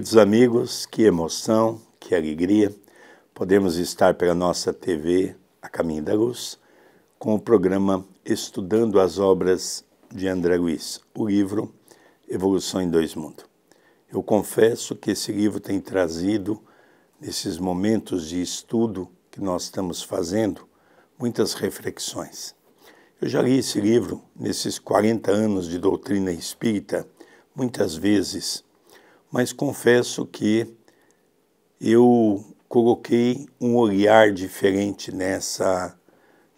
Queridos amigos, que emoção, que alegria podemos estar pela nossa TV A Caminho da Luz com o programa Estudando as Obras de André Luiz, o livro Evolução em Dois Mundos. Eu confesso que esse livro tem trazido, nesses momentos de estudo que nós estamos fazendo, muitas reflexões. Eu já li esse livro nesses 40 anos de doutrina espírita, muitas vezes mas confesso que eu coloquei um olhar diferente nessa,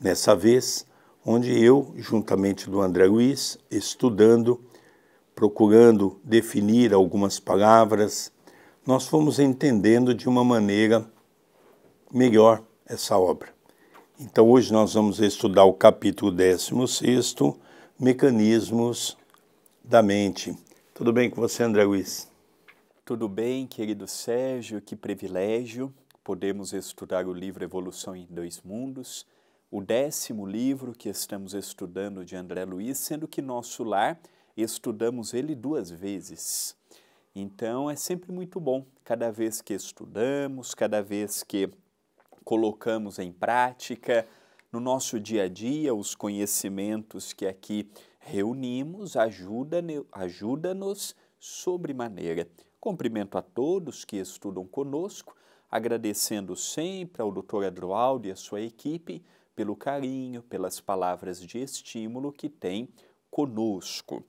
nessa vez, onde eu, juntamente do André Luiz, estudando, procurando definir algumas palavras, nós fomos entendendo de uma maneira melhor essa obra. Então hoje nós vamos estudar o capítulo 16, Mecanismos da Mente. Tudo bem com você, André Luiz? Tudo bem, querido Sérgio? Que privilégio podemos estudar o livro Evolução em Dois Mundos, o décimo livro que estamos estudando de André Luiz, sendo que nosso lar estudamos ele duas vezes. Então é sempre muito bom, cada vez que estudamos, cada vez que colocamos em prática no nosso dia a dia os conhecimentos que aqui reunimos, ajuda-nos ajuda sobremaneira Cumprimento a todos que estudam conosco, agradecendo sempre ao Dr. Adroaldo e à sua equipe pelo carinho, pelas palavras de estímulo que tem conosco.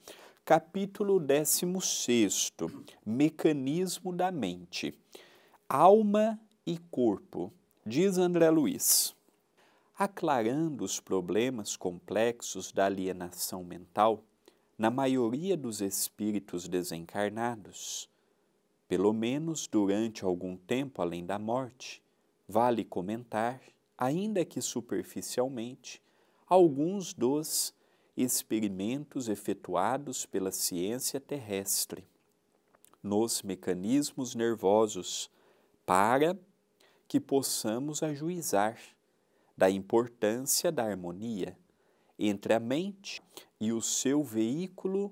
Capítulo 16: Mecanismo da mente. Alma e corpo. Diz André Luiz. Aclarando os problemas complexos da alienação mental, na maioria dos espíritos desencarnados, pelo menos durante algum tempo além da morte, vale comentar, ainda que superficialmente, alguns dos experimentos efetuados pela ciência terrestre nos mecanismos nervosos para que possamos ajuizar da importância da harmonia entre a mente e o seu veículo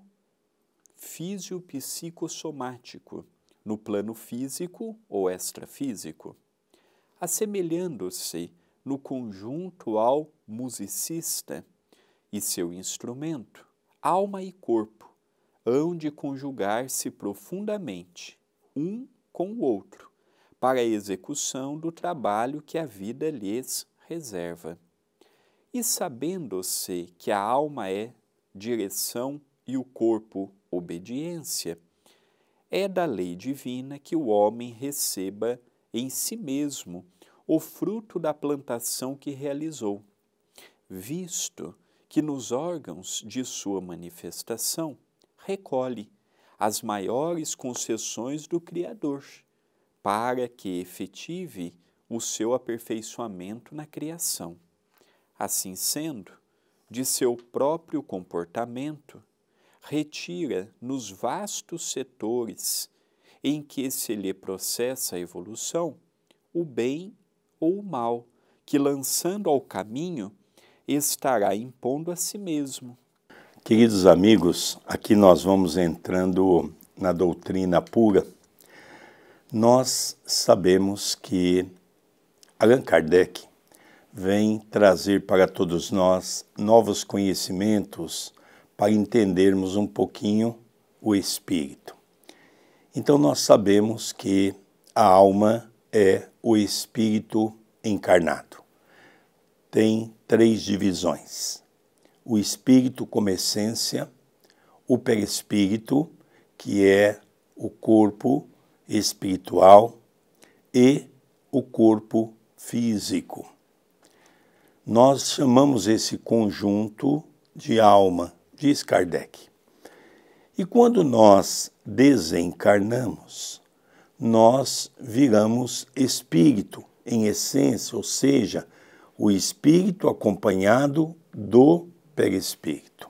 fisiopsicossomático no plano físico ou extrafísico, assemelhando-se no conjunto ao musicista e seu instrumento, alma e corpo, hão de conjugar-se profundamente, um com o outro, para a execução do trabalho que a vida lhes reserva. E sabendo-se que a alma é direção e o corpo obediência, é da lei divina que o homem receba em si mesmo o fruto da plantação que realizou, visto que nos órgãos de sua manifestação recolhe as maiores concessões do Criador, para que efetive o seu aperfeiçoamento na criação. Assim sendo, de seu próprio comportamento, retira nos vastos setores em que se lhe processa a evolução o bem ou o mal, que lançando ao caminho estará impondo a si mesmo. Queridos amigos, aqui nós vamos entrando na doutrina pura. Nós sabemos que Allan Kardec vem trazer para todos nós novos conhecimentos para entendermos um pouquinho o espírito. Então nós sabemos que a alma é o espírito encarnado. Tem três divisões: o espírito como essência, o perispírito, que é o corpo espiritual, e o corpo físico. Nós chamamos esse conjunto de alma diz Kardec. E quando nós desencarnamos, nós viramos espírito em essência, ou seja, o espírito acompanhado do perispírito.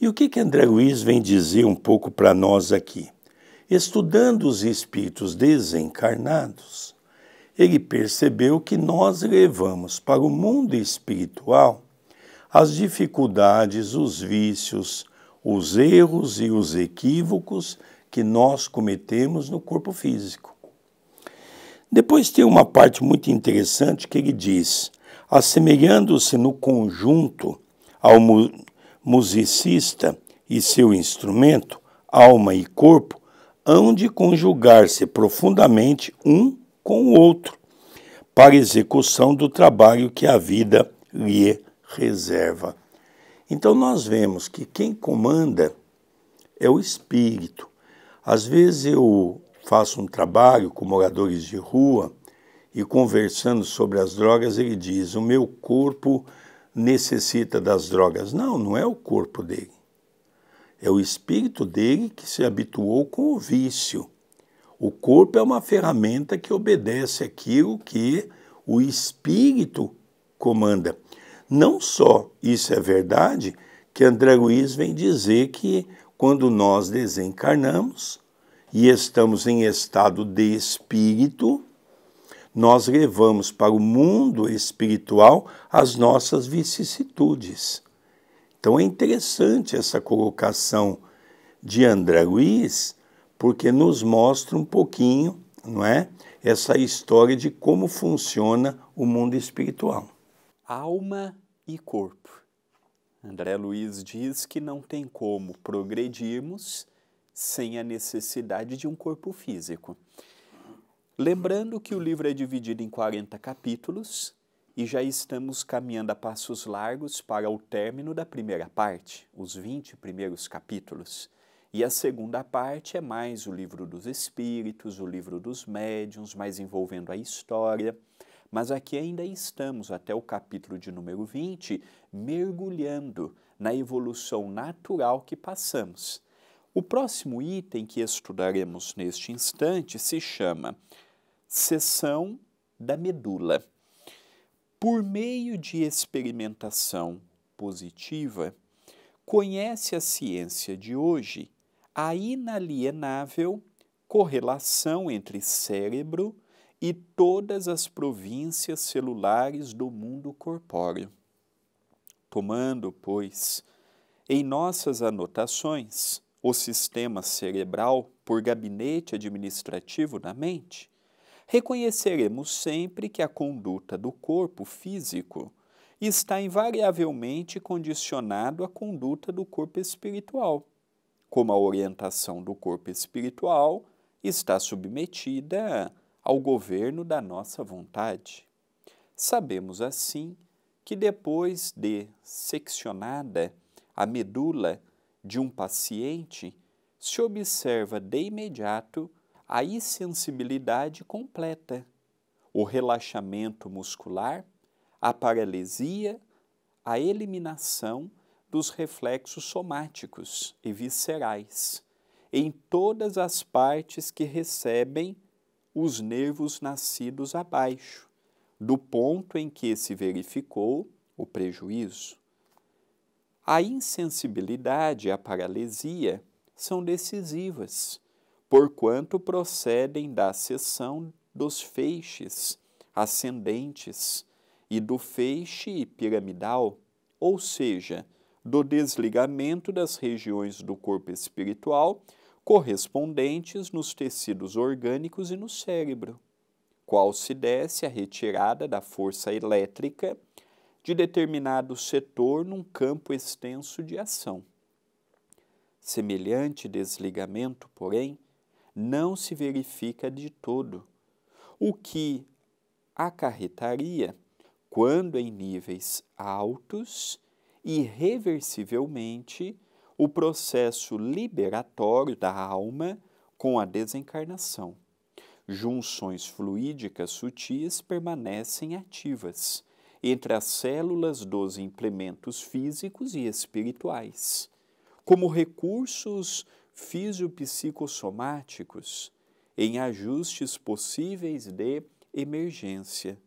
E o que, que André Luiz vem dizer um pouco para nós aqui? Estudando os espíritos desencarnados, ele percebeu que nós levamos para o mundo espiritual as dificuldades, os vícios, os erros e os equívocos que nós cometemos no corpo físico. Depois tem uma parte muito interessante que ele diz: assemelhando-se no conjunto ao mu musicista e seu instrumento, alma e corpo, hão de conjugar-se profundamente um com o outro para execução do trabalho que a vida lhe reserva. Então nós vemos que quem comanda é o espírito. Às vezes eu faço um trabalho com moradores de rua e conversando sobre as drogas, ele diz: "O meu corpo necessita das drogas". Não, não é o corpo dele. É o espírito dele que se habituou com o vício. O corpo é uma ferramenta que obedece aquilo que o espírito comanda. Não só isso é verdade, que André Luiz vem dizer que quando nós desencarnamos e estamos em estado de espírito, nós levamos para o mundo espiritual as nossas vicissitudes. Então é interessante essa colocação de André Luiz, porque nos mostra um pouquinho, não é, essa história de como funciona o mundo espiritual alma e corpo. André Luiz diz que não tem como progredirmos sem a necessidade de um corpo físico. Lembrando que o livro é dividido em 40 capítulos e já estamos caminhando a passos largos para o término da primeira parte, os 20 primeiros capítulos. E a segunda parte é mais o livro dos espíritos, o livro dos médiuns, mais envolvendo a história. Mas aqui ainda estamos, até o capítulo de número 20, mergulhando na evolução natural que passamos. O próximo item que estudaremos neste instante se chama Seção da Medula. Por meio de experimentação positiva, conhece a ciência de hoje a inalienável correlação entre cérebro, e todas as províncias celulares do mundo corpóreo. Tomando, pois, em nossas anotações, o sistema cerebral por gabinete administrativo da mente, reconheceremos sempre que a conduta do corpo físico está invariavelmente condicionado à conduta do corpo espiritual, como a orientação do corpo espiritual está submetida ao governo da nossa vontade. Sabemos assim que depois de seccionada a medula de um paciente, se observa de imediato a insensibilidade completa, o relaxamento muscular, a paralisia, a eliminação dos reflexos somáticos e viscerais em todas as partes que recebem os nervos nascidos abaixo, do ponto em que se verificou o prejuízo. A insensibilidade e a paralisia são decisivas, porquanto procedem da seção dos feixes ascendentes e do feixe piramidal, ou seja, do desligamento das regiões do corpo espiritual correspondentes nos tecidos orgânicos e no cérebro, qual se desse a retirada da força elétrica de determinado setor num campo extenso de ação. Semelhante desligamento, porém, não se verifica de todo, o que acarretaria, quando em níveis altos, irreversivelmente o processo liberatório da alma com a desencarnação. Junções fluídicas sutis permanecem ativas entre as células dos implementos físicos e espirituais, como recursos fisiopsicossomáticos em ajustes possíveis de emergência.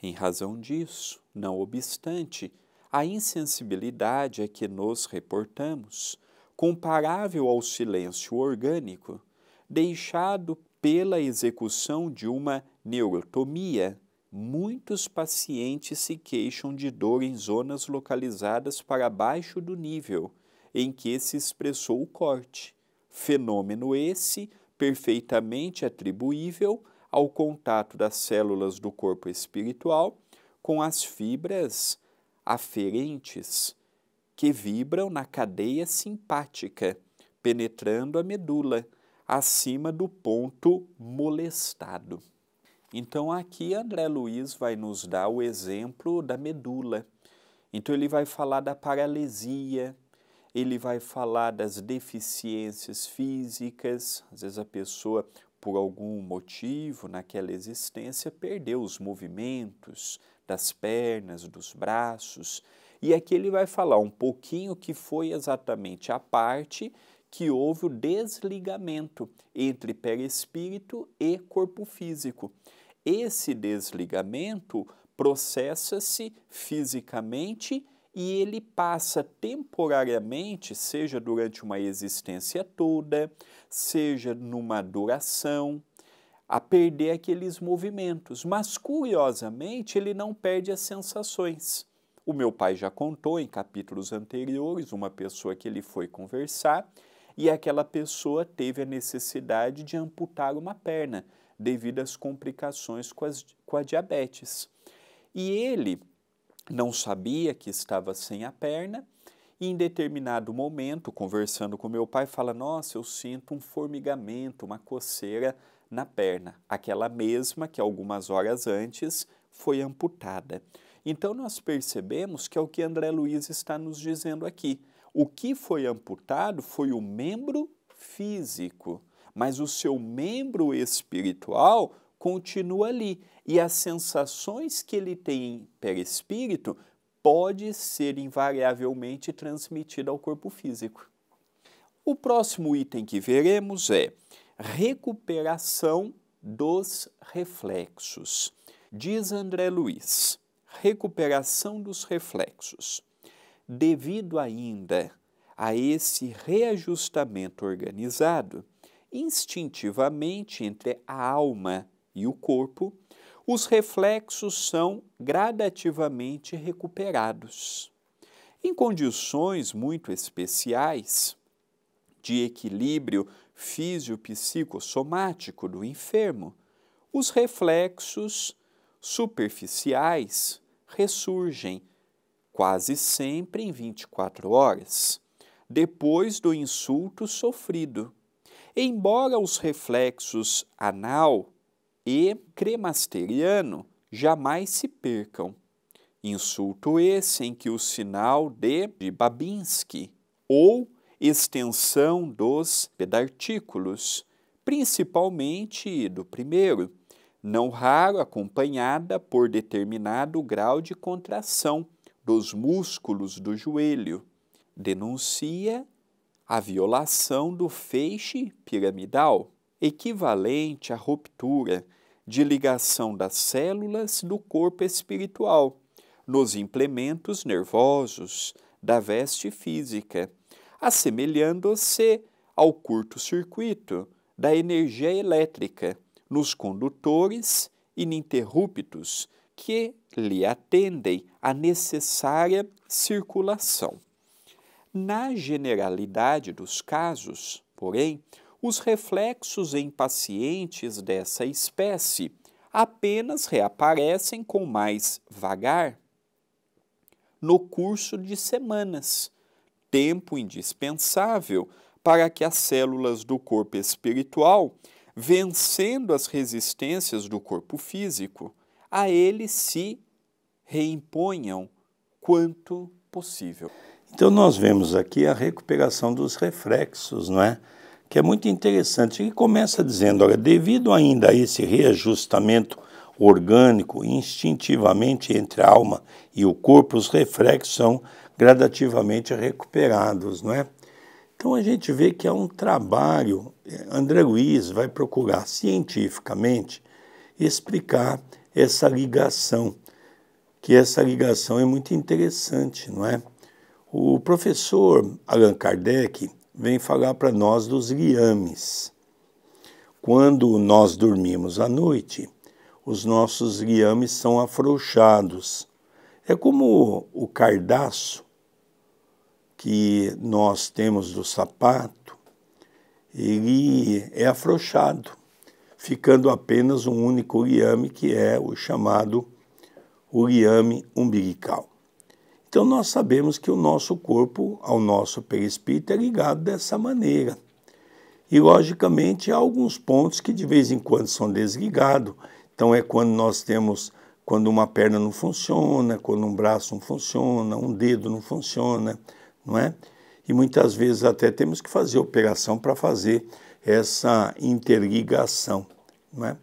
Em razão disso, não obstante, a insensibilidade a é que nos reportamos, comparável ao silêncio orgânico, deixado pela execução de uma neurotomia, muitos pacientes se queixam de dor em zonas localizadas para baixo do nível em que se expressou o corte, fenômeno esse perfeitamente atribuível ao contato das células do corpo espiritual com as fibras aferentes que vibram na cadeia simpática, penetrando a medula, acima do ponto molestado. Então, aqui André Luiz vai nos dar o exemplo da medula. Então, ele vai falar da paralisia, ele vai falar das deficiências físicas. Às vezes, a pessoa, por algum motivo naquela existência, perdeu os movimentos, das pernas, dos braços. E aqui ele vai falar um pouquinho que foi exatamente a parte que houve o desligamento entre perispírito e corpo físico. Esse desligamento processa-se fisicamente e ele passa temporariamente, seja durante uma existência toda, seja numa duração, a perder aqueles movimentos. Mas, curiosamente, ele não perde as sensações. O meu pai já contou em capítulos anteriores uma pessoa que ele foi conversar e aquela pessoa teve a necessidade de amputar uma perna devido às complicações com, as, com a diabetes. E ele não sabia que estava sem a perna e em determinado momento, conversando com meu pai, fala: "Nossa, eu sinto um formigamento, uma coceira na perna, aquela mesma que algumas horas antes foi amputada. Então nós percebemos que é o que André Luiz está nos dizendo aqui. O que foi amputado foi o membro físico, mas o seu membro espiritual continua ali e as sensações que ele tem espírito pode ser invariavelmente transmitida ao corpo físico. O próximo item que veremos é recuperação dos reflexos. Diz André Luiz, recuperação dos reflexos. Devido ainda a esse reajustamento organizado, instintivamente entre a alma e o corpo, os reflexos são gradativamente recuperados. Em condições muito especiais de equilíbrio físico-psicosomático do enfermo, os reflexos superficiais ressurgem quase sempre em 24 horas, depois do insulto sofrido. Embora os reflexos anal e cremasteriano jamais se percam. Insulto esse em que o sinal de Babinski ou extensão dos pedartículos, principalmente do primeiro, não raro acompanhada por determinado grau de contração dos músculos do joelho. Denuncia a violação do feixe piramidal, equivalente à ruptura de ligação das células do corpo espiritual nos implementos nervosos da veste física assemelhando-se ao curto-circuito da energia elétrica nos condutores ininterruptos que lhe atendem a necessária circulação. Na generalidade dos casos, porém, os reflexos em pacientes dessa espécie apenas reaparecem com mais vagar no curso de semanas, tempo indispensável para que as células do corpo espiritual, vencendo as resistências do corpo físico, a ele se reimponham quanto possível. Então nós vemos aqui a recuperação dos reflexos, não é? Que é muito interessante. Ele começa dizendo, olha, devido ainda a esse reajustamento orgânico, instintivamente entre a alma e o corpo, os reflexos são gradativamente recuperados, não é? Então a gente vê que é um trabalho. Eh, André Luiz vai procurar cientificamente explicar essa ligação, que essa ligação é muito interessante, não é? O professor Allan Kardec vem falar para nós dos liames. Quando nós dormimos à noite, os nossos liames são afrouxados. É como o cardaço que nós temos do sapato, ele é afrouxado, ficando apenas um único liame, que é o chamado liame umbilical. Então nós sabemos que o nosso corpo, ao nosso perispírito, é ligado dessa maneira. E logicamente há alguns pontos que de vez em quando são desligados. Então é quando nós temos quando uma perna não funciona, quando um braço não funciona, um dedo não funciona, não é? E muitas vezes até temos que fazer operação para fazer essa interligação, não é?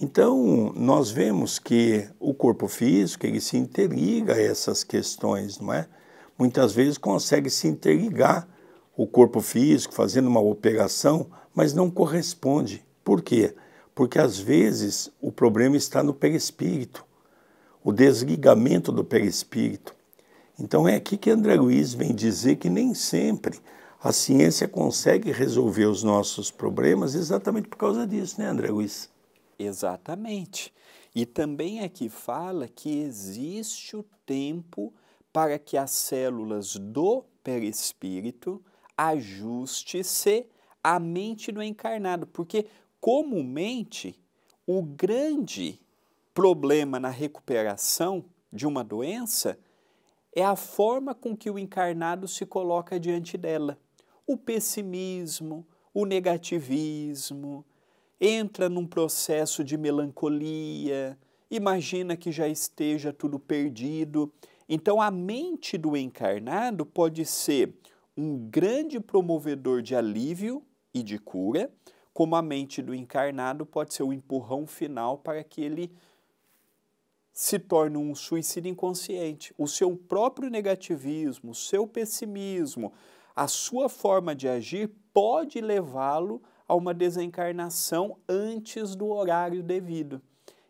Então, nós vemos que o corpo físico, ele se interliga a essas questões, não é? Muitas vezes consegue se interligar o corpo físico fazendo uma operação, mas não corresponde. Por quê? Porque às vezes o problema está no perispírito, o desligamento do perispírito. Então é aqui que André Luiz vem dizer que nem sempre a ciência consegue resolver os nossos problemas exatamente por causa disso, né, André Luiz? Exatamente. E também é que fala que existe o tempo para que as células do perispírito ajuste-se à mente do encarnado, porque comumente o grande problema na recuperação de uma doença é a forma com que o encarnado se coloca diante dela. O pessimismo, o negativismo, entra num processo de melancolia, imagina que já esteja tudo perdido. Então, a mente do encarnado pode ser um grande promovedor de alívio e de cura, como a mente do encarnado pode ser o empurrão final para que ele se torna um suicídio inconsciente. O seu próprio negativismo, o seu pessimismo, a sua forma de agir pode levá-lo a uma desencarnação antes do horário devido.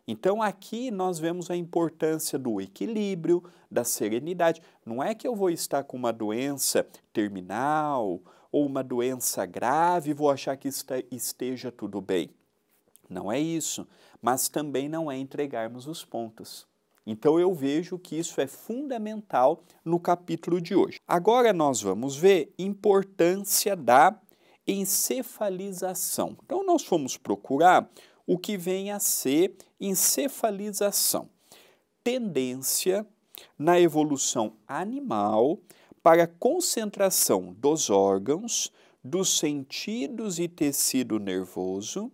Então aqui nós vemos a importância do equilíbrio, da serenidade. Não é que eu vou estar com uma doença terminal ou uma doença grave e vou achar que esteja tudo bem. Não é isso mas também não é entregarmos os pontos. Então eu vejo que isso é fundamental no capítulo de hoje. Agora nós vamos ver importância da encefalização. Então nós fomos procurar o que vem a ser encefalização. Tendência na evolução animal para concentração dos órgãos, dos sentidos e tecido nervoso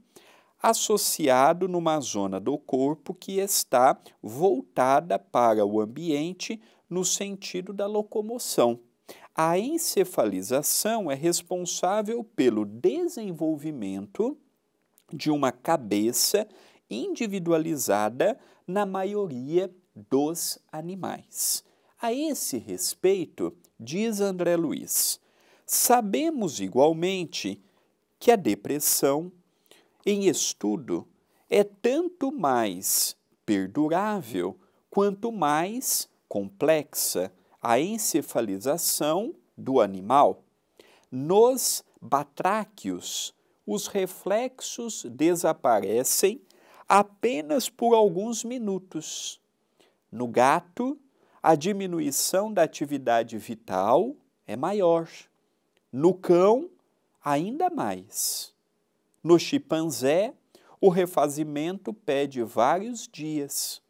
associado numa zona do corpo que está voltada para o ambiente no sentido da locomoção. A encefalização é responsável pelo desenvolvimento de uma cabeça individualizada na maioria dos animais. A esse respeito, diz André Luiz, sabemos igualmente que a depressão, em estudo é tanto mais perdurável quanto mais complexa a encefalização do animal. Nos batráquios, os reflexos desaparecem apenas por alguns minutos. No gato, a diminuição da atividade vital é maior. No cão, ainda mais. No chimpanzé, o refazimento pede vários dias.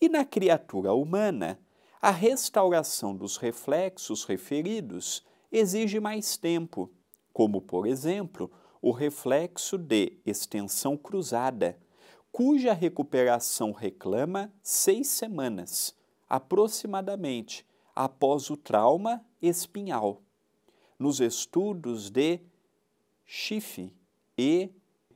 E na criatura humana, a restauração dos reflexos referidos exige mais tempo, como, por exemplo, o reflexo de extensão cruzada, cuja recuperação reclama seis semanas, aproximadamente, após o trauma espinhal. Nos estudos de Schiff e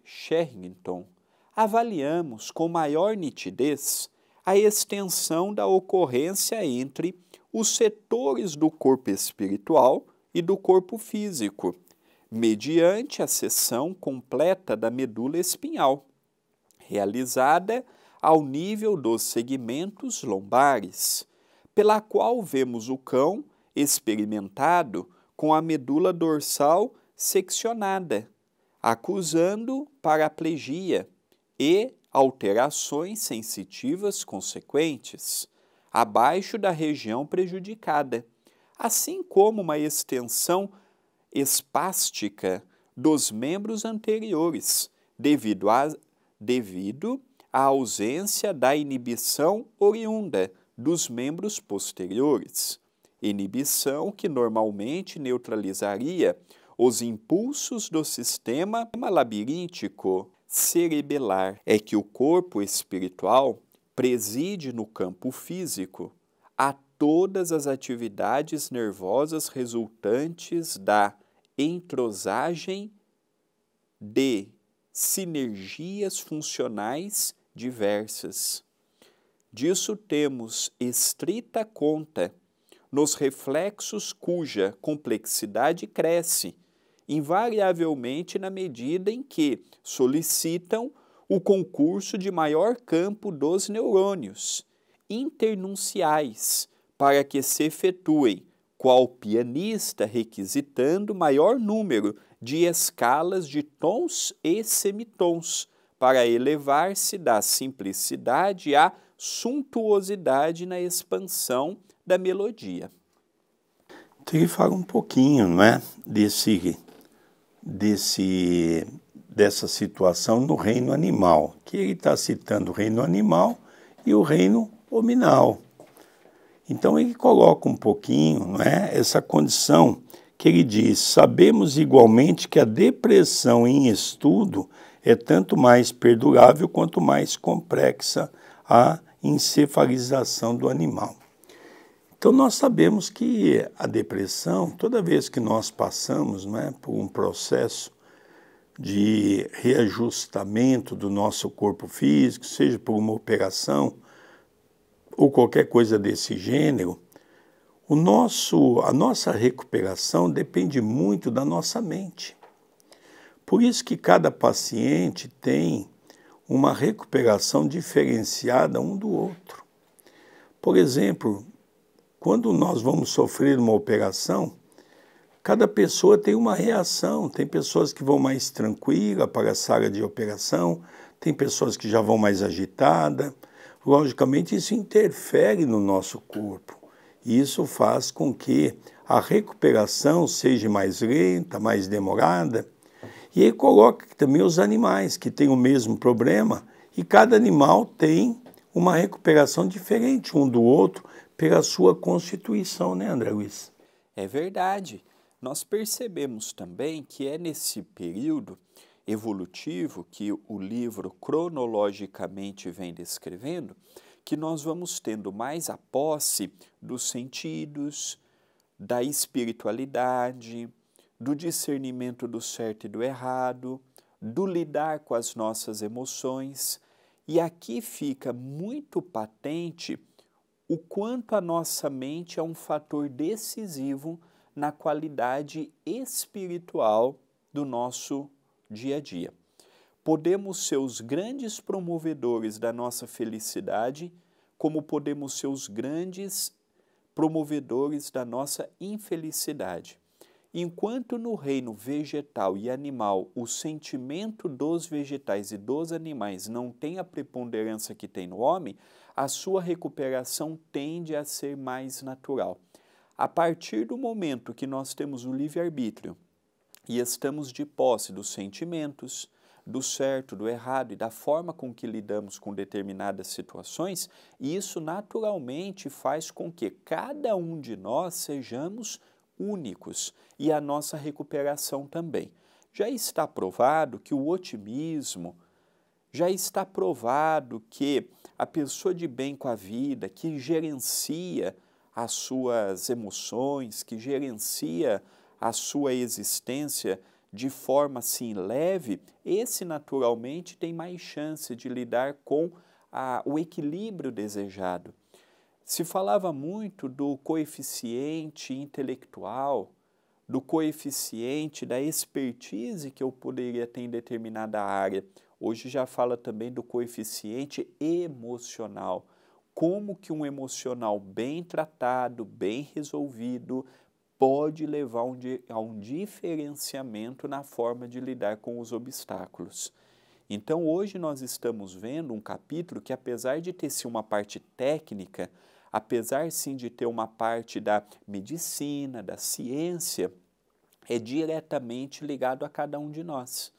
Sherrington, avaliamos com maior nitidez a extensão da ocorrência entre os setores do corpo espiritual e do corpo físico, mediante a seção completa da medula espinhal, realizada ao nível dos segmentos lombares, pela qual vemos o cão experimentado com a medula dorsal seccionada acusando paraplegia e alterações sensitivas consequentes abaixo da região prejudicada, assim como uma extensão espástica dos membros anteriores, devido, a, devido à ausência da inibição oriunda dos membros posteriores. Inibição que normalmente neutralizaria os impulsos do sistema labiríntico cerebelar. É que o corpo espiritual preside no campo físico a todas as atividades nervosas resultantes da entrosagem de sinergias funcionais diversas. Disso temos estrita conta nos reflexos cuja complexidade cresce invariavelmente na medida em que solicitam o concurso de maior campo dos neurônios internunciais para que se efetuem, qual pianista requisitando maior número de escalas de tons e semitons para elevar-se da simplicidade à suntuosidade na expansão da melodia. Tem que falar um pouquinho, não é, desse desse, dessa situação no reino animal, que ele está citando o reino animal e o reino hominal. Então ele coloca um pouquinho não é, essa condição que ele diz: sabemos igualmente que a depressão em estudo é tanto mais perdurável quanto mais complexa a encefalização do animal. Então, nós sabemos que a depressão, toda vez que nós passamos é, por um processo de reajustamento do nosso corpo físico, seja por uma operação ou qualquer coisa desse gênero, o nosso, a nossa recuperação depende muito da nossa mente. Por isso que cada paciente tem uma recuperação diferenciada um do outro. Por exemplo, quando nós vamos sofrer uma operação, cada pessoa tem uma reação. Tem pessoas que vão mais tranquila para a sala de operação, tem pessoas que já vão mais agitada. Logicamente, isso interfere no nosso corpo. isso faz com que a recuperação seja mais lenta, mais demorada. E aí coloca também os animais, que têm o mesmo problema, e cada animal tem uma recuperação diferente um do outro pela sua constituição, né, André Luiz? É verdade. Nós percebemos também que é nesse período evolutivo que o livro cronologicamente vem descrevendo que nós vamos tendo mais a posse dos sentidos, da espiritualidade, do discernimento do certo e do errado, do lidar com as nossas emoções. E aqui fica muito patente o quanto a nossa mente é um fator decisivo na qualidade espiritual do nosso dia a dia. Podemos ser os grandes promovedores da nossa felicidade, como podemos ser os grandes promovedores da nossa infelicidade. Enquanto no reino vegetal e animal o sentimento dos vegetais e dos animais não tem a preponderância que tem no homem, a sua recuperação tende a ser mais natural. A partir do momento que nós temos o livre-arbítrio e estamos de posse dos sentimentos, do certo, do errado e da forma com que lidamos com determinadas situações, isso naturalmente faz com que cada um de nós sejamos únicos e a nossa recuperação também. Já está provado que o otimismo, já está provado que a pessoa de bem com a vida, que gerencia as suas emoções, que gerencia a sua existência de forma assim leve, esse naturalmente tem mais chance de lidar com a, o equilíbrio desejado. Se falava muito do coeficiente intelectual, do coeficiente da expertise que eu poderia ter em determinada área. Hoje já fala também do coeficiente emocional. Como que um emocional bem tratado, bem resolvido, pode levar a um diferenciamento na forma de lidar com os obstáculos. Então, hoje nós estamos vendo um capítulo que, apesar de ter sim uma parte técnica, apesar sim de ter uma parte da medicina, da ciência, é diretamente ligado a cada um de nós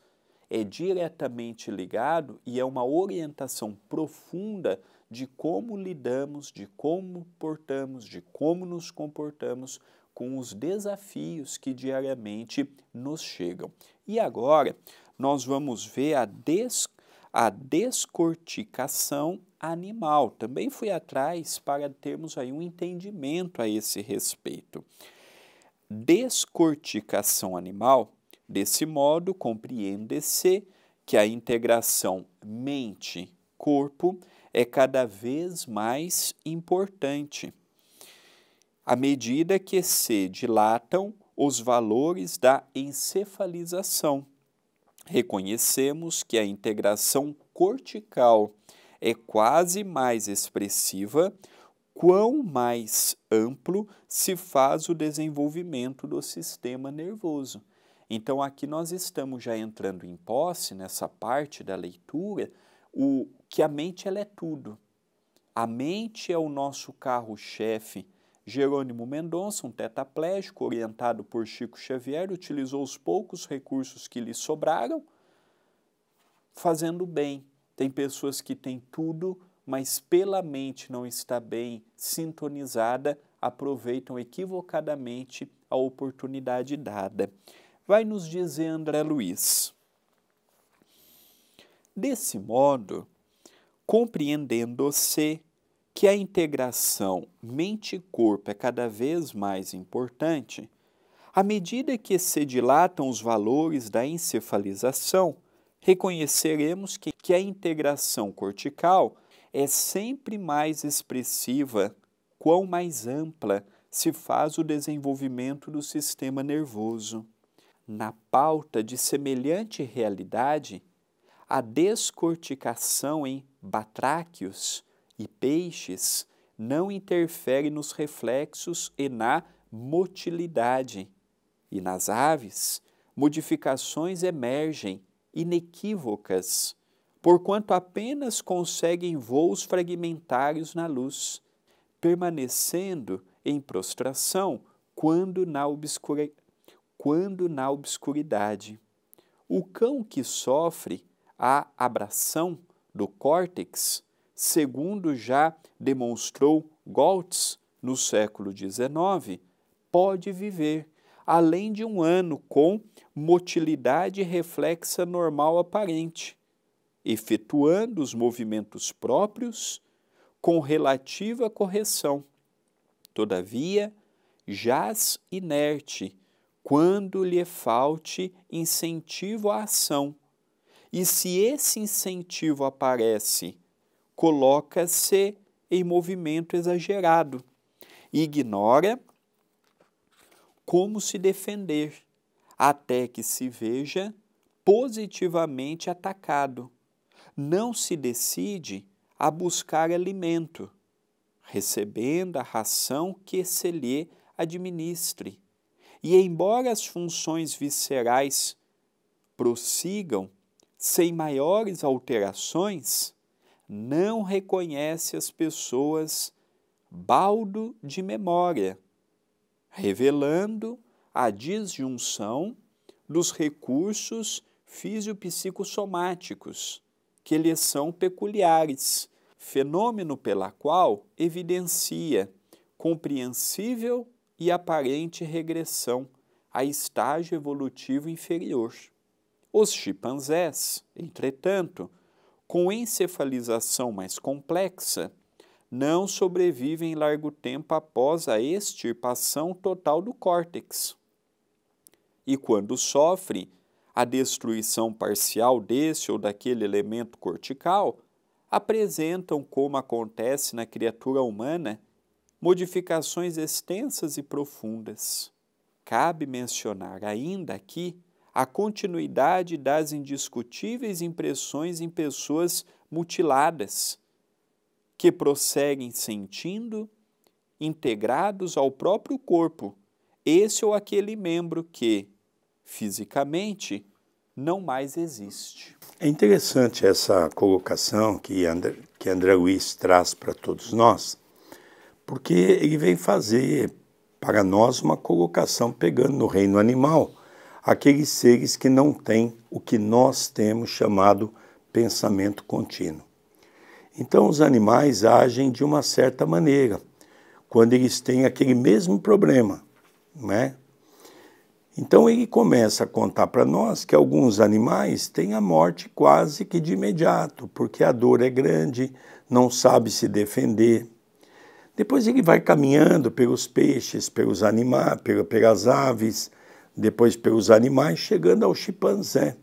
é diretamente ligado e é uma orientação profunda de como lidamos, de como portamos, de como nos comportamos com os desafios que diariamente nos chegam. E agora nós vamos ver a, des, a descorticação animal. Também fui atrás para termos aí um entendimento a esse respeito. Descorticação animal Desse modo, compreende-se que a integração mente-corpo é cada vez mais importante, à medida que se dilatam os valores da encefalização. Reconhecemos que a integração cortical é quase mais expressiva quão mais amplo se faz o desenvolvimento do sistema nervoso. Então, aqui nós estamos já entrando em posse, nessa parte da leitura, o, que a mente ela é tudo. A mente é o nosso carro-chefe. Jerônimo Mendonça, um tetraplégico orientado por Chico Xavier, utilizou os poucos recursos que lhe sobraram, fazendo bem. Tem pessoas que têm tudo, mas pela mente não está bem sintonizada, aproveitam equivocadamente a oportunidade dada vai nos dizer André Luiz. Desse modo, compreendendo-se que a integração mente-corpo é cada vez mais importante, à medida que se dilatam os valores da encefalização, reconheceremos que, que a integração cortical é sempre mais expressiva, quão mais ampla se faz o desenvolvimento do sistema nervoso na pauta de semelhante realidade a descorticação em batráquios e peixes não interfere nos reflexos e na motilidade. E nas aves, modificações emergem inequívocas, porquanto apenas conseguem voos fragmentários na luz, permanecendo em prostração quando na obscuridade quando na obscuridade. O cão que sofre a abração do córtex, segundo já demonstrou Goltz no século XIX, pode viver além de um ano com motilidade reflexa normal aparente, efetuando os movimentos próprios com relativa correção. Todavia, jaz inerte quando lhe falte incentivo à ação. E se esse incentivo aparece, coloca-se em movimento exagerado, ignora como se defender, até que se veja positivamente atacado. Não se decide a buscar alimento, recebendo a ração que se lhe administre e embora as funções viscerais prossigam sem maiores alterações, não reconhece as pessoas baldo de memória, revelando a disjunção dos recursos fisiopsicossomáticos que lhes são peculiares, fenômeno pela qual evidencia compreensível e aparente regressão a estágio evolutivo inferior. Os chimpanzés, entretanto, com encefalização mais complexa, não sobrevivem largo tempo após a extirpação total do córtex. E quando sofrem a destruição parcial desse ou daquele elemento cortical, apresentam, como acontece na criatura humana, modificações extensas e profundas. Cabe mencionar ainda aqui a continuidade das indiscutíveis impressões em pessoas mutiladas, que prosseguem sentindo, integrados ao próprio corpo, esse ou aquele membro que, fisicamente, não mais existe. É interessante essa colocação que André, que André Luiz traz para todos nós porque ele vem fazer para nós uma colocação pegando no reino animal aqueles seres que não têm o que nós temos chamado pensamento contínuo. Então, os animais agem de uma certa maneira quando eles têm aquele mesmo problema, né? Então ele começa a contar para nós que alguns animais têm a morte quase que de imediato, porque a dor é grande, não sabe se defender, depois ele vai caminhando pelos peixes, pelos animais, pelas aves, depois pelos animais, chegando ao chimpanzé.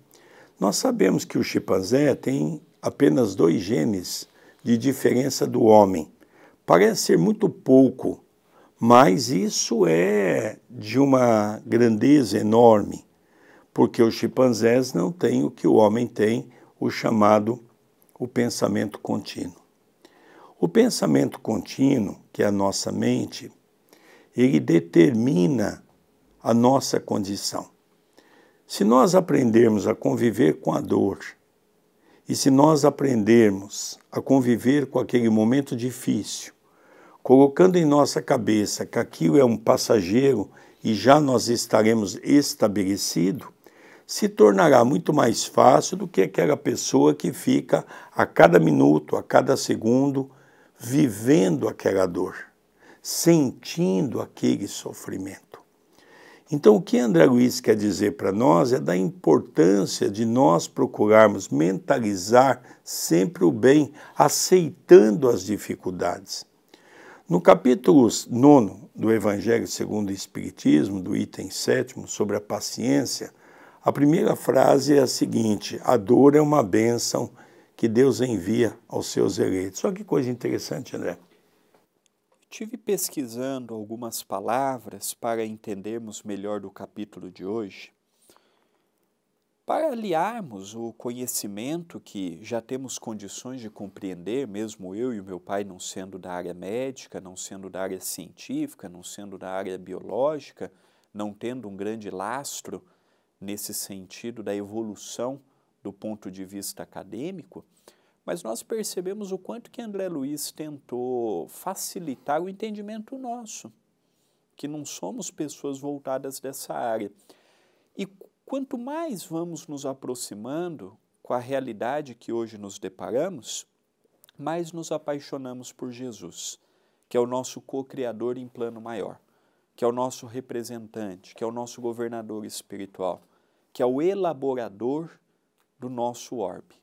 Nós sabemos que o chimpanzé tem apenas dois genes de diferença do homem. Parece ser muito pouco, mas isso é de uma grandeza enorme, porque os chimpanzés não têm o que o homem tem, o chamado o pensamento contínuo. O pensamento contínuo que é a nossa mente, ele determina a nossa condição. Se nós aprendermos a conviver com a dor, e se nós aprendermos a conviver com aquele momento difícil, colocando em nossa cabeça que aquilo é um passageiro e já nós estaremos estabelecido, se tornará muito mais fácil do que aquela pessoa que fica a cada minuto, a cada segundo, vivendo aquela dor, sentindo aquele sofrimento. Então, o que André Luiz quer dizer para nós é da importância de nós procurarmos mentalizar sempre o bem, aceitando as dificuldades. No capítulo 9 do Evangelho segundo o Espiritismo, do item 7, sobre a paciência, a primeira frase é a seguinte: a dor é uma bênção que Deus envia aos seus eleitos. Só que coisa interessante, André. Estive pesquisando algumas palavras para entendermos melhor do capítulo de hoje. Para aliarmos o conhecimento que já temos condições de compreender, mesmo eu e meu pai não sendo da área médica, não sendo da área científica, não sendo da área biológica, não tendo um grande lastro nesse sentido da evolução do ponto de vista acadêmico, mas nós percebemos o quanto que André Luiz tentou facilitar o entendimento nosso, que não somos pessoas voltadas dessa área. E quanto mais vamos nos aproximando com a realidade que hoje nos deparamos, mais nos apaixonamos por Jesus, que é o nosso co-criador em plano maior, que é o nosso representante, que é o nosso governador espiritual, que é o elaborador do nosso orbe.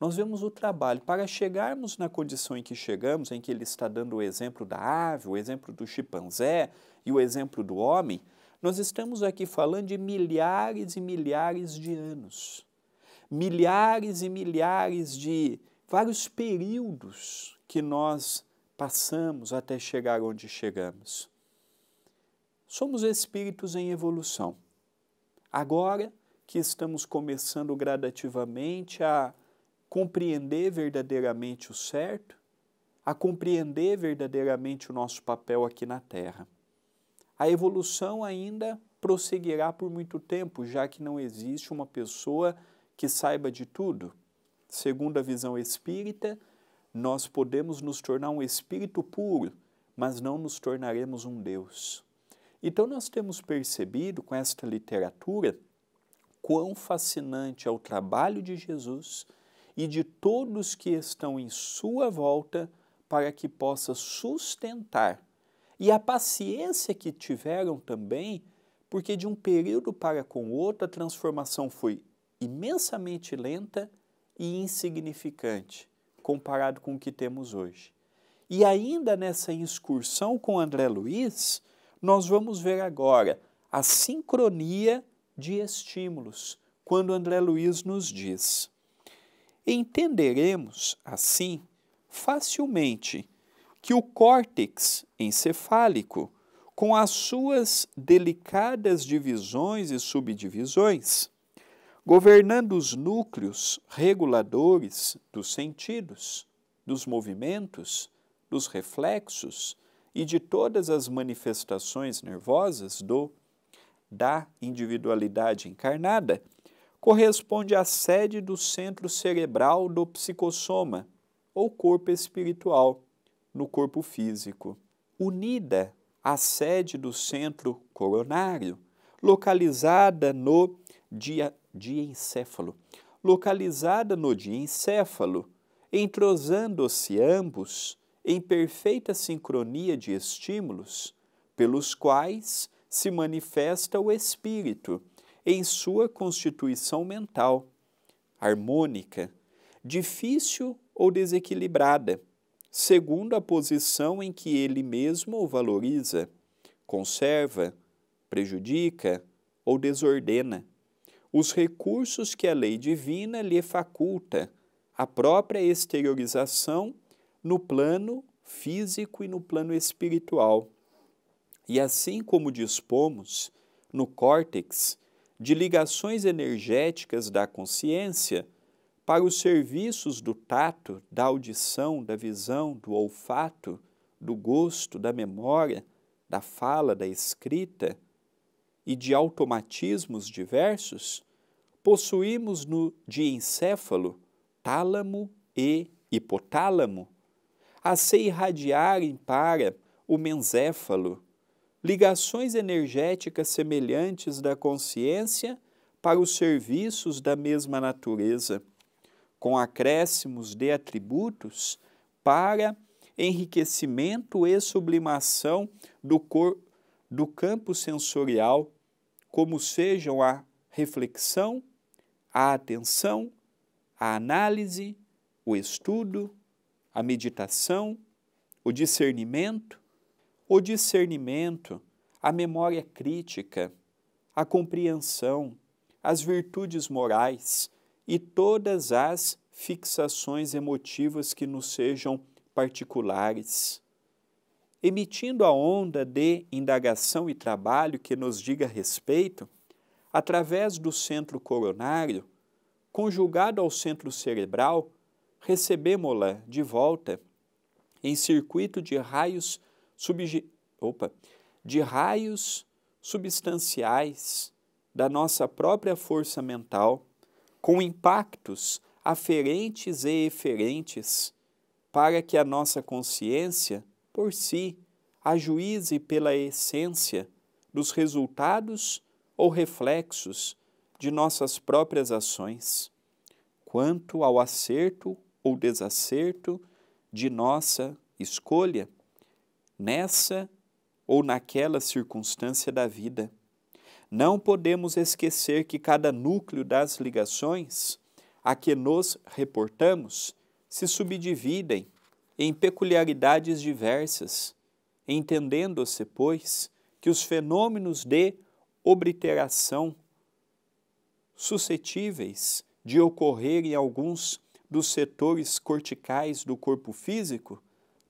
Nós vemos o trabalho para chegarmos na condição em que chegamos, em que ele está dando o exemplo da ave, o exemplo do chimpanzé e o exemplo do homem. Nós estamos aqui falando de milhares e milhares de anos, milhares e milhares de vários períodos que nós passamos até chegar onde chegamos. Somos espíritos em evolução. Agora, que estamos começando gradativamente a compreender verdadeiramente o certo, a compreender verdadeiramente o nosso papel aqui na Terra. A evolução ainda prosseguirá por muito tempo, já que não existe uma pessoa que saiba de tudo. Segundo a visão espírita, nós podemos nos tornar um espírito puro, mas não nos tornaremos um Deus. Então, nós temos percebido com esta literatura quão fascinante é o trabalho de Jesus e de todos que estão em sua volta para que possa sustentar. E a paciência que tiveram também, porque de um período para com outro a transformação foi imensamente lenta e insignificante comparado com o que temos hoje. E ainda nessa excursão com André Luiz, nós vamos ver agora a sincronia de estímulos, quando André Luiz nos diz: Entenderemos, assim, facilmente que o córtex encefálico, com as suas delicadas divisões e subdivisões, governando os núcleos reguladores dos sentidos, dos movimentos, dos reflexos e de todas as manifestações nervosas do da individualidade encarnada, corresponde à sede do centro cerebral do psicossoma, ou corpo espiritual, no corpo físico. Unida à sede do centro coronário, localizada no dia, diencéfalo, localizada no diencéfalo, entrosando-se ambos em perfeita sincronia de estímulos, pelos quais se manifesta o espírito em sua constituição mental, harmônica, difícil ou desequilibrada, segundo a posição em que ele mesmo o valoriza, conserva, prejudica ou desordena. Os recursos que a lei divina lhe faculta, a própria exteriorização no plano físico e no plano espiritual. E assim como dispomos, no córtex, de ligações energéticas da consciência para os serviços do tato, da audição, da visão, do olfato, do gosto, da memória, da fala, da escrita e de automatismos diversos, possuímos no de encéfalo, tálamo e hipotálamo a se irradiarem para o menzéfalo, ligações energéticas semelhantes da consciência para os serviços da mesma natureza, com acréscimos de atributos para enriquecimento e sublimação do, cor, do campo sensorial, como sejam a reflexão, a atenção, a análise, o estudo, a meditação, o discernimento, o discernimento, a memória crítica, a compreensão, as virtudes morais e todas as fixações emotivas que nos sejam particulares. Emitindo a onda de indagação e trabalho que nos diga respeito, através do centro coronário, conjugado ao centro cerebral, recebemos-la de volta em circuito de raios subje... Opa. de raios substanciais da nossa própria força mental, com impactos aferentes e eferentes, para que a nossa consciência, por si, ajuize pela essência dos resultados ou reflexos de nossas próprias ações, quanto ao acerto ou desacerto de nossa escolha nessa ou naquela circunstância da vida. Não podemos esquecer que cada núcleo das ligações a que nos reportamos se subdividem em peculiaridades diversas, entendendo-se, pois, que os fenômenos de obliteração suscetíveis de ocorrer em alguns dos setores corticais do corpo físico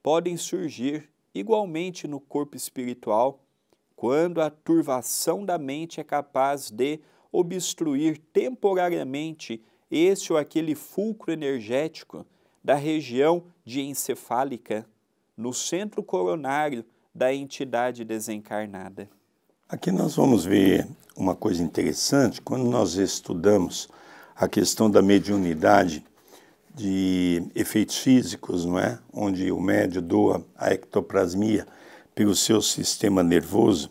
podem surgir Igualmente no corpo espiritual, quando a turvação da mente é capaz de obstruir temporariamente esse ou aquele fulcro energético da região de encefálica, no centro coronário da entidade desencarnada. Aqui nós vamos ver uma coisa interessante quando nós estudamos a questão da mediunidade de efeitos físicos, não é? Onde o médio doa a ectoplasmia pelo seu sistema nervoso.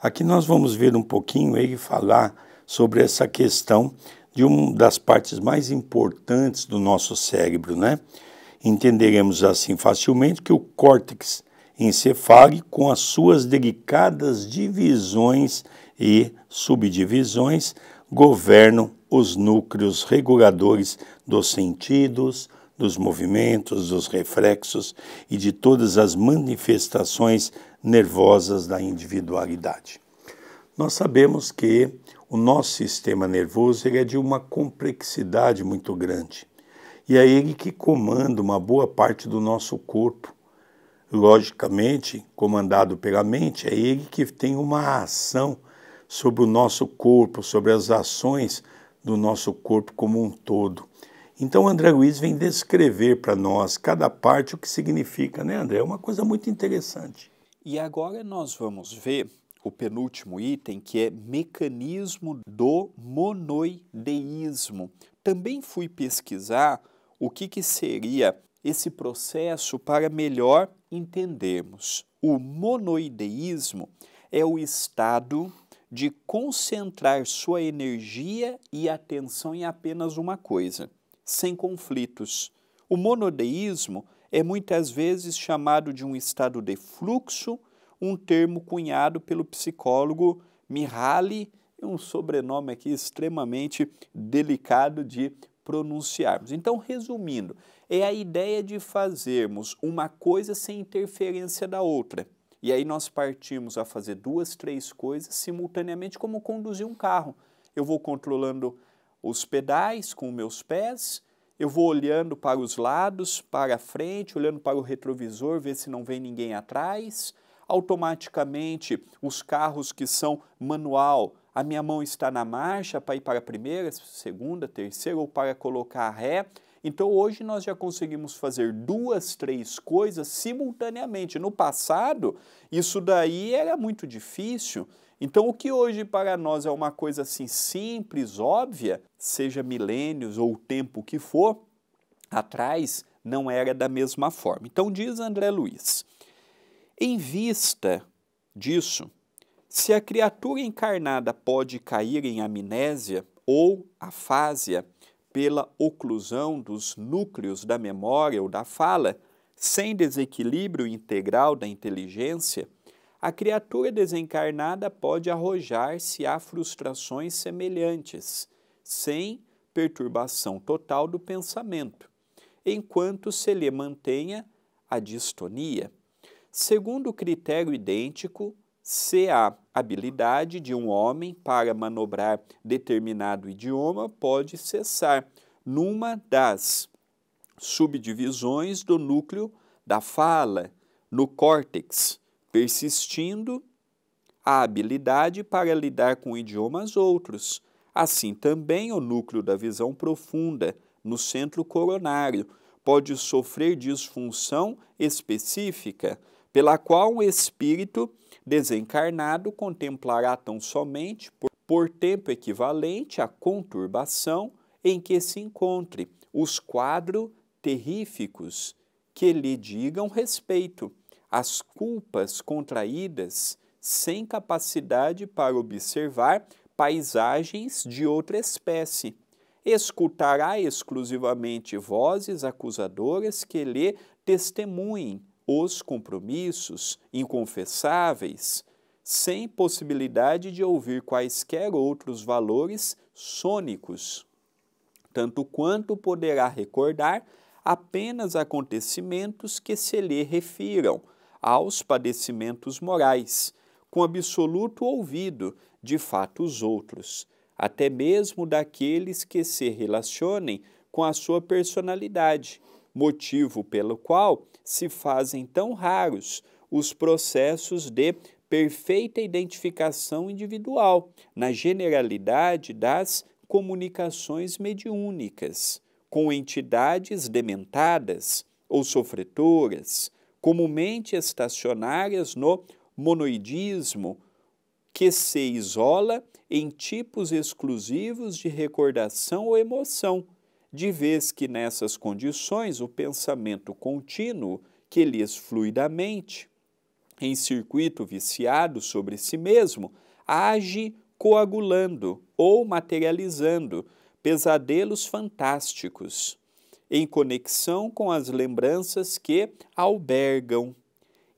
Aqui nós vamos ver um pouquinho e falar sobre essa questão de uma das partes mais importantes do nosso cérebro, né? Entenderemos assim facilmente que o córtex encefálico, com as suas delicadas divisões e subdivisões, governam os núcleos reguladores dos sentidos, dos movimentos, dos reflexos e de todas as manifestações nervosas da individualidade. Nós sabemos que o nosso sistema nervoso é de uma complexidade muito grande e é ele que comanda uma boa parte do nosso corpo. Logicamente, comandado pela mente, é ele que tem uma ação sobre o nosso corpo, sobre as ações do nosso corpo como um todo. Então, André Luiz vem descrever para nós, cada parte, o que significa, né, André? É uma coisa muito interessante. E agora nós vamos ver o penúltimo item, que é mecanismo do monoideísmo. Também fui pesquisar o que, que seria esse processo para melhor entendermos. O monoideísmo é o estado de concentrar sua energia e atenção em apenas uma coisa, sem conflitos. O monodeísmo é muitas vezes chamado de um estado de fluxo, um termo cunhado pelo psicólogo Mihaly, é um sobrenome aqui extremamente delicado de pronunciarmos. Então, resumindo, é a ideia de fazermos uma coisa sem interferência da outra e aí nós partimos a fazer duas, três coisas simultaneamente, como conduzir um carro. Eu vou controlando os pedais com meus pés, eu vou olhando para os lados, para a frente, olhando para o retrovisor, ver se não vem ninguém atrás. Automaticamente, os carros que são manual, a minha mão está na marcha para ir para a primeira, segunda, terceira ou para colocar ré então hoje nós já conseguimos fazer duas, três coisas simultaneamente. No passado, isso daí era muito difícil. Então, o que hoje para nós é uma coisa assim simples, óbvia, seja milênios ou o tempo que for, atrás não era da mesma forma. Então, diz André Luiz, em vista disso, se a criatura encarnada pode cair em amnésia ou afásia, pela oclusão dos núcleos da memória ou da fala, sem desequilíbrio integral da inteligência, a criatura desencarnada pode arrojar-se a frustrações semelhantes, sem perturbação total do pensamento, enquanto se lhe mantenha a distonia. Segundo o critério idêntico, se a habilidade de um homem para manobrar determinado idioma pode cessar numa das subdivisões do núcleo da fala, no córtex, persistindo a habilidade para lidar com idiomas outros. Assim também o núcleo da visão profunda, no centro coronário, pode sofrer disfunção específica pela qual o espírito desencarnado contemplará tão somente por, por tempo equivalente à conturbação em que se encontre os quadros terríficos que lhe digam respeito, as culpas contraídas sem capacidade para observar paisagens de outra espécie. Escutará exclusivamente vozes acusadoras que lhe testemunhem os compromissos inconfessáveis, sem possibilidade de ouvir quaisquer outros valores sônicos, tanto quanto poderá recordar apenas acontecimentos que se lhe refiram aos padecimentos morais, com absoluto ouvido de fatos outros, até mesmo daqueles que se relacionem com a sua personalidade, motivo pelo qual se fazem tão raros os processos de perfeita identificação individual na generalidade das comunicações mediúnicas com entidades dementadas ou sofretoras, comumente estacionárias no monoidismo, que se isola em tipos exclusivos de recordação ou emoção, de vez que nessas condições o pensamento contínuo que lhes flui da mente, em circuito viciado sobre si mesmo, age coagulando ou materializando pesadelos fantásticos, em conexão com as lembranças que albergam.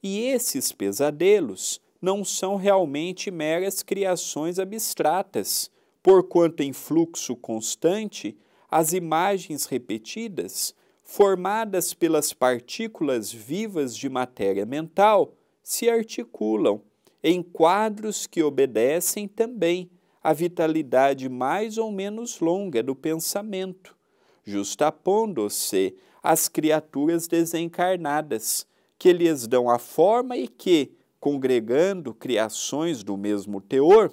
E esses pesadelos não são realmente meras criações abstratas, porquanto em fluxo constante as imagens repetidas, formadas pelas partículas vivas de matéria mental, se articulam em quadros que obedecem também à vitalidade mais ou menos longa do pensamento, justapondo-se às criaturas desencarnadas, que lhes dão a forma e que, congregando criações do mesmo teor,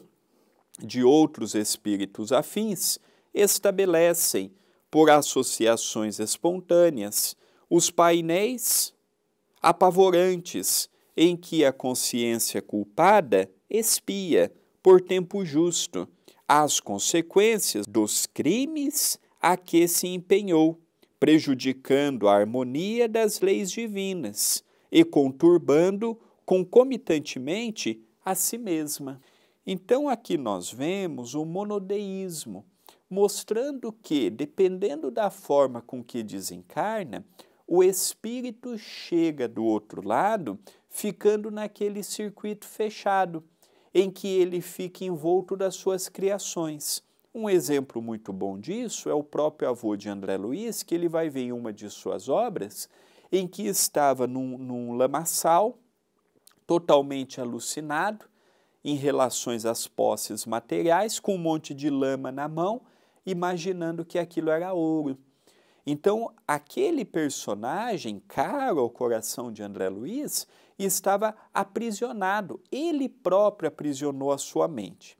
de outros espíritos afins, estabelecem, por associações espontâneas, os painéis apavorantes em que a consciência culpada espia, por tempo justo, as consequências dos crimes a que se empenhou, prejudicando a harmonia das leis divinas e conturbando concomitantemente a si mesma. Então aqui nós vemos o monodeísmo, mostrando que, dependendo da forma com que desencarna, o espírito chega do outro lado, ficando naquele circuito fechado, em que ele fica envolto das suas criações. Um exemplo muito bom disso é o próprio avô de André Luiz, que ele vai ver em uma de suas obras, em que estava num, num lamaçal, totalmente alucinado, em relações às posses materiais, com um monte de lama na mão, imaginando que aquilo era ouro. Então, aquele personagem, caro ao coração de André Luiz, estava aprisionado. Ele próprio aprisionou a sua mente.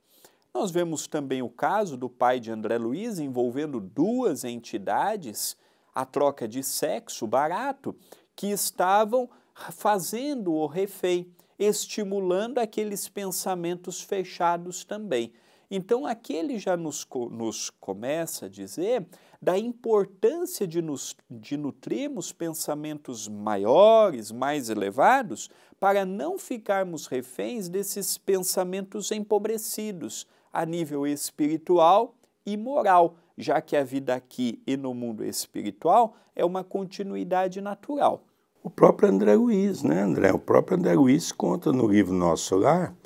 Nós vemos também o caso do pai de André Luiz envolvendo duas entidades, a troca de sexo barato, que estavam fazendo o refém, estimulando aqueles pensamentos fechados também. Então aqui ele já nos, nos começa a dizer da importância de, nos, de nutrirmos pensamentos maiores, mais elevados, para não ficarmos reféns desses pensamentos empobrecidos a nível espiritual e moral, já que a vida aqui e no mundo espiritual é uma continuidade natural. O próprio André Luiz, né, André? O próprio André Luiz conta no livro Nosso Lar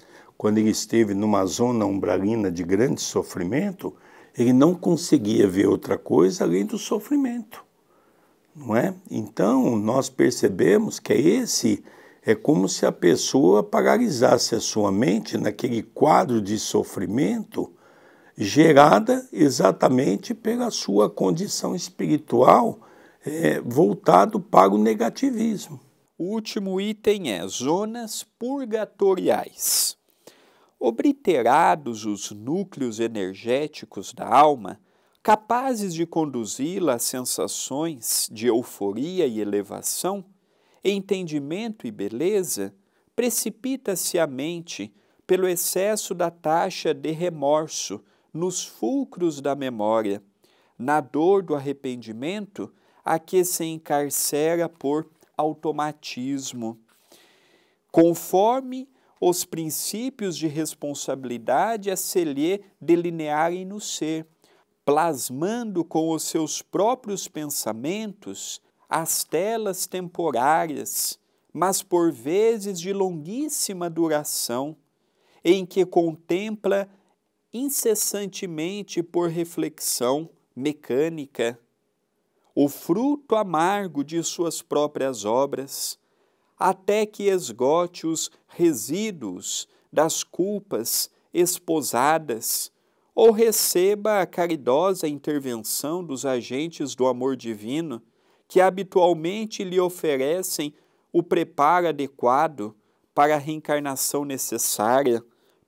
quando ele esteve numa zona umbralina de grande sofrimento, ele não conseguia ver outra coisa além do sofrimento, não é? Então, nós percebemos que é esse é como se a pessoa paralisasse a sua mente naquele quadro de sofrimento gerada exatamente pela sua condição espiritual é, voltado para o negativismo. O último item é zonas purgatoriais. Obliterados os núcleos energéticos da alma, capazes de conduzi-la a sensações de euforia e elevação, entendimento e beleza, precipita-se a mente pelo excesso da taxa de remorso nos fulcros da memória, na dor do arrependimento a que se encarcera por automatismo, conforme os princípios de responsabilidade a é se lhe delinearem no ser, plasmando com os seus próprios pensamentos as telas temporárias, mas por vezes de longuíssima duração, em que contempla incessantemente por reflexão mecânica o fruto amargo de suas próprias obras, até que esgote os resíduos das culpas esposadas, ou receba a caridosa intervenção dos agentes do amor divino, que habitualmente lhe oferecem o preparo adequado para a reencarnação necessária,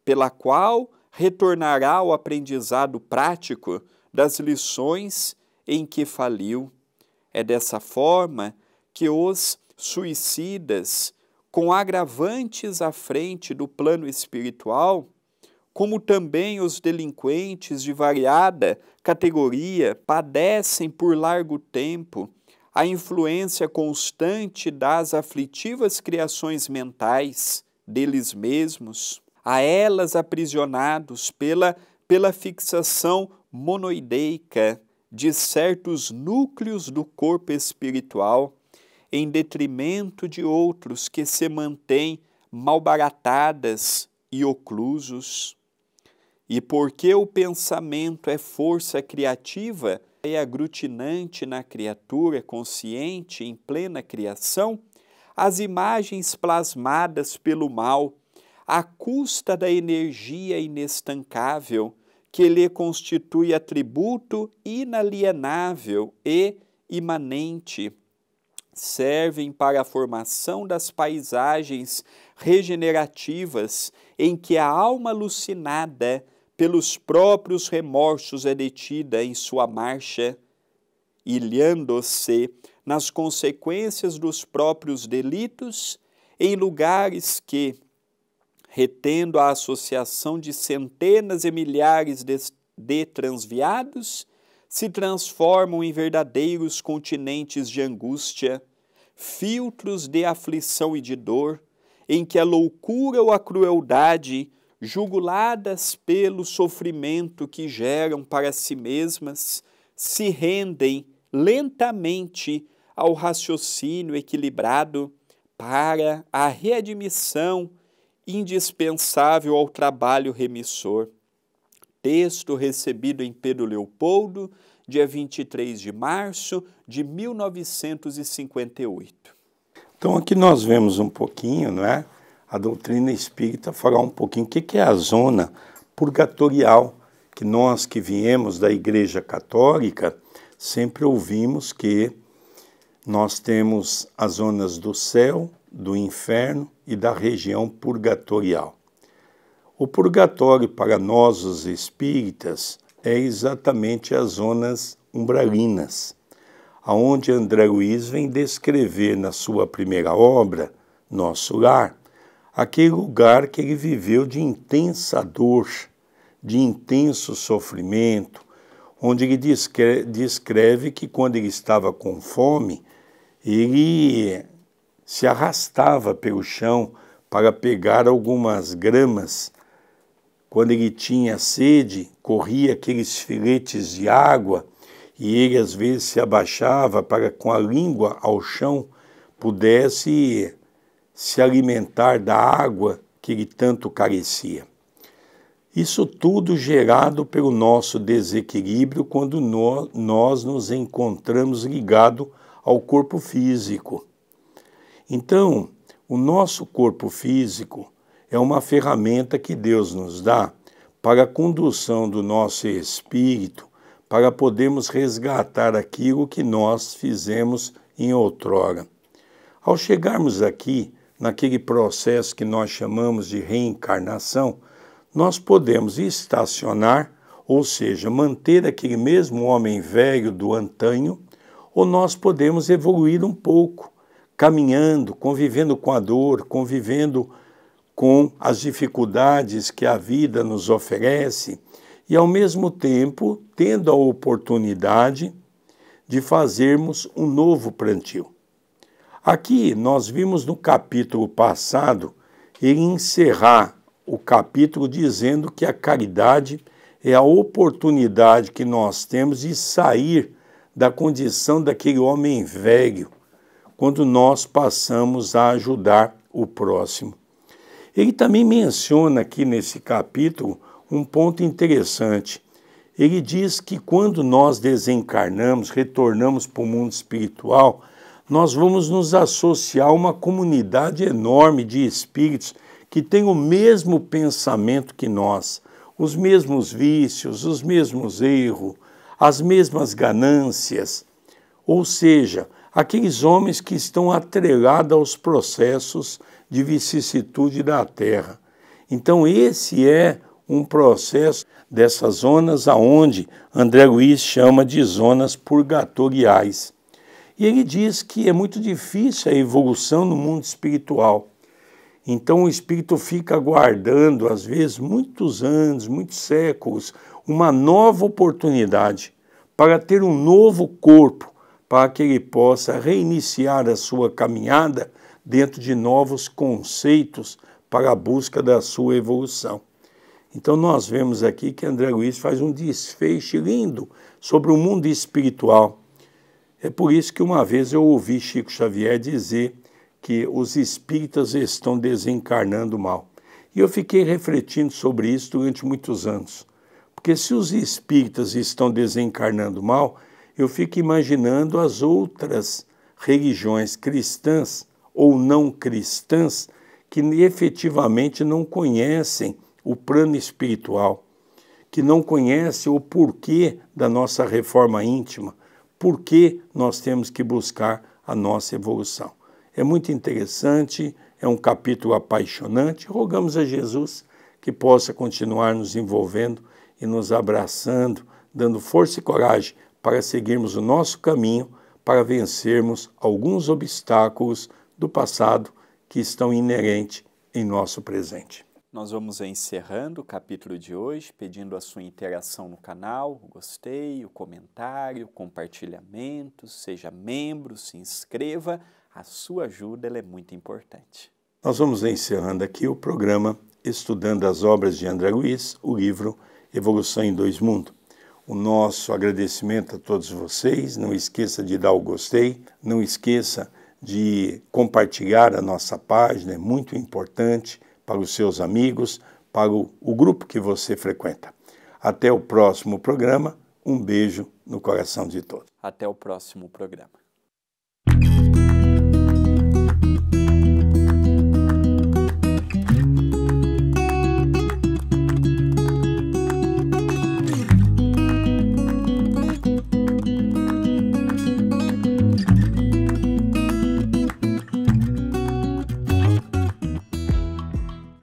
pela qual retornará ao aprendizado prático das lições em que faliu. É dessa forma que os suicidas com agravantes à frente do plano espiritual, como também os delinquentes de variada categoria padecem por largo tempo a influência constante das aflitivas criações mentais deles mesmos, a elas aprisionados pela, pela fixação monoideica de certos núcleos do corpo espiritual em detrimento de outros que se mantêm malbaratadas e oclusos. E porque o pensamento é força criativa, e aglutinante na criatura consciente em plena criação, as imagens plasmadas pelo mal, à custa da energia inestancável, que lhe constitui atributo inalienável e imanente servem para a formação das paisagens regenerativas em que a alma alucinada pelos próprios remorsos é detida em sua marcha, ilhando-se nas consequências dos próprios delitos em lugares que, retendo a associação de centenas e milhares de, de transviados, se transformam em verdadeiros continentes de angústia, filtros de aflição e de dor, em que a loucura ou a crueldade, juguladas pelo sofrimento que geram para si mesmas, se rendem lentamente ao raciocínio equilibrado para a readmissão indispensável ao trabalho remissor. Texto recebido em Pedro Leopoldo, dia 23 de março de 1958. Então aqui nós vemos um pouquinho, não é? A doutrina espírita falar um pouquinho o que é a zona purgatorial, que nós que viemos da Igreja Católica sempre ouvimos que nós temos as zonas do céu, do inferno e da região purgatorial. O purgatório para nós, os espíritas, é exatamente as zonas umbralinas, aonde André Luiz vem descrever na sua primeira obra, Nosso Lar, aquele lugar que ele viveu de intensa dor, de intenso sofrimento, onde ele descreve, descreve que quando ele estava com fome, ele se arrastava pelo chão para pegar algumas gramas quando ele tinha sede, corria aqueles filetes de água e ele às vezes se abaixava para com a língua ao chão pudesse se alimentar da água que ele tanto carecia. Isso tudo gerado pelo nosso desequilíbrio quando no, nós nos encontramos ligado ao corpo físico. Então, o nosso corpo físico é uma ferramenta que Deus nos dá para a condução do nosso espírito, para podermos resgatar aquilo que nós fizemos em outrora. Ao chegarmos aqui, naquele processo que nós chamamos de reencarnação, nós podemos estacionar, ou seja, manter aquele mesmo homem velho do antanho, ou nós podemos evoluir um pouco, caminhando, convivendo com a dor, convivendo com as dificuldades que a vida nos oferece e, ao mesmo tempo, tendo a oportunidade de fazermos um novo plantio. Aqui nós vimos no capítulo passado ele encerrar o capítulo dizendo que a caridade é a oportunidade que nós temos de sair da condição daquele homem velho quando nós passamos a ajudar o próximo. Ele também menciona aqui nesse capítulo um ponto interessante. Ele diz que quando nós desencarnamos, retornamos para o mundo espiritual, nós vamos nos associar a uma comunidade enorme de espíritos que tem o mesmo pensamento que nós, os mesmos vícios, os mesmos erros, as mesmas ganâncias. Ou seja, aqueles homens que estão atrelados aos processos de vicissitude da terra. Então esse é um processo dessas zonas aonde André Luiz chama de zonas purgatoriais. E ele diz que é muito difícil a evolução no mundo espiritual. Então o espírito fica aguardando, às vezes, muitos anos, muitos séculos, uma nova oportunidade para ter um novo corpo, para que ele possa reiniciar a sua caminhada dentro de novos conceitos para a busca da sua evolução. Então nós vemos aqui que André Luiz faz um desfecho lindo sobre o mundo espiritual. É por isso que uma vez eu ouvi Chico Xavier dizer que os espíritas estão desencarnando mal. E eu fiquei refletindo sobre isso durante muitos anos. Porque se os espíritas estão desencarnando mal, eu fico imaginando as outras religiões cristãs ou não cristãs que efetivamente não conhecem o plano espiritual, que não conhecem o porquê da nossa reforma íntima, porquê nós temos que buscar a nossa evolução. É muito interessante, é um capítulo apaixonante. Rogamos a Jesus que possa continuar nos envolvendo e nos abraçando, dando força e coragem para seguirmos o nosso caminho, para vencermos alguns obstáculos do passado que estão inerentes em nosso presente. Nós vamos encerrando o capítulo de hoje, pedindo a sua interação no canal, o gostei, o comentário, o compartilhamento, seja membro, se inscreva, a sua ajuda é muito importante. Nós vamos encerrando aqui o programa estudando as obras de André Luiz, o livro Evolução em Dois Mundos. O nosso agradecimento a todos vocês, não esqueça de dar o gostei, não esqueça de de compartilhar a nossa página, é muito importante para os seus amigos, para o, o grupo que você frequenta. Até o próximo programa, um beijo no coração de todos. Até o próximo programa.